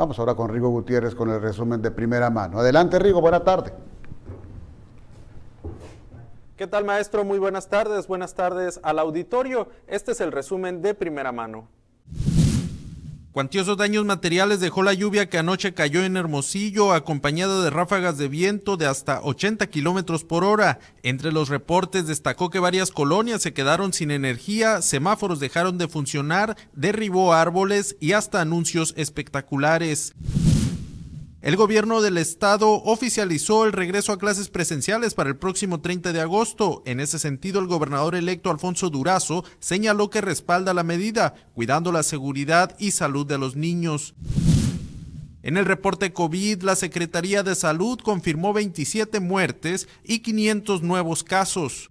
Vamos ahora con Rigo Gutiérrez con el resumen de primera mano. Adelante Rigo, buena tarde. ¿Qué tal maestro? Muy buenas tardes, buenas tardes al auditorio. Este es el resumen de primera mano. Cuantiosos daños materiales dejó la lluvia que anoche cayó en Hermosillo, acompañada de ráfagas de viento de hasta 80 kilómetros por hora. Entre los reportes destacó que varias colonias se quedaron sin energía, semáforos dejaron de funcionar, derribó árboles y hasta anuncios espectaculares. El gobierno del estado oficializó el regreso a clases presenciales para el próximo 30 de agosto. En ese sentido, el gobernador electo Alfonso Durazo señaló que respalda la medida, cuidando la seguridad y salud de los niños. En el reporte COVID, la Secretaría de Salud confirmó 27 muertes y 500 nuevos casos.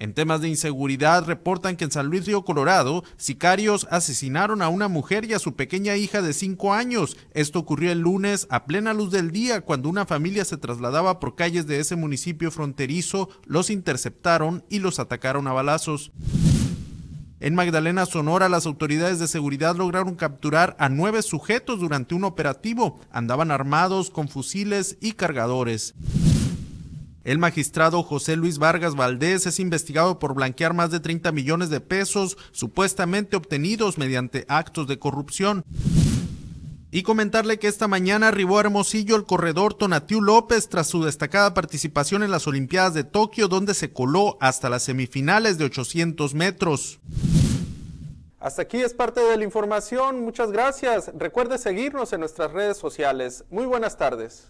En temas de inseguridad, reportan que en San Luis Río Colorado, sicarios asesinaron a una mujer y a su pequeña hija de 5 años. Esto ocurrió el lunes a plena luz del día, cuando una familia se trasladaba por calles de ese municipio fronterizo, los interceptaron y los atacaron a balazos. En Magdalena, Sonora, las autoridades de seguridad lograron capturar a nueve sujetos durante un operativo. Andaban armados con fusiles y cargadores. El magistrado José Luis Vargas Valdés es investigado por blanquear más de 30 millones de pesos supuestamente obtenidos mediante actos de corrupción. Y comentarle que esta mañana arribó a Hermosillo el corredor Tonatiu López tras su destacada participación en las Olimpiadas de Tokio, donde se coló hasta las semifinales de 800 metros. Hasta aquí es parte de la información. Muchas gracias. Recuerde seguirnos en nuestras redes sociales. Muy buenas tardes.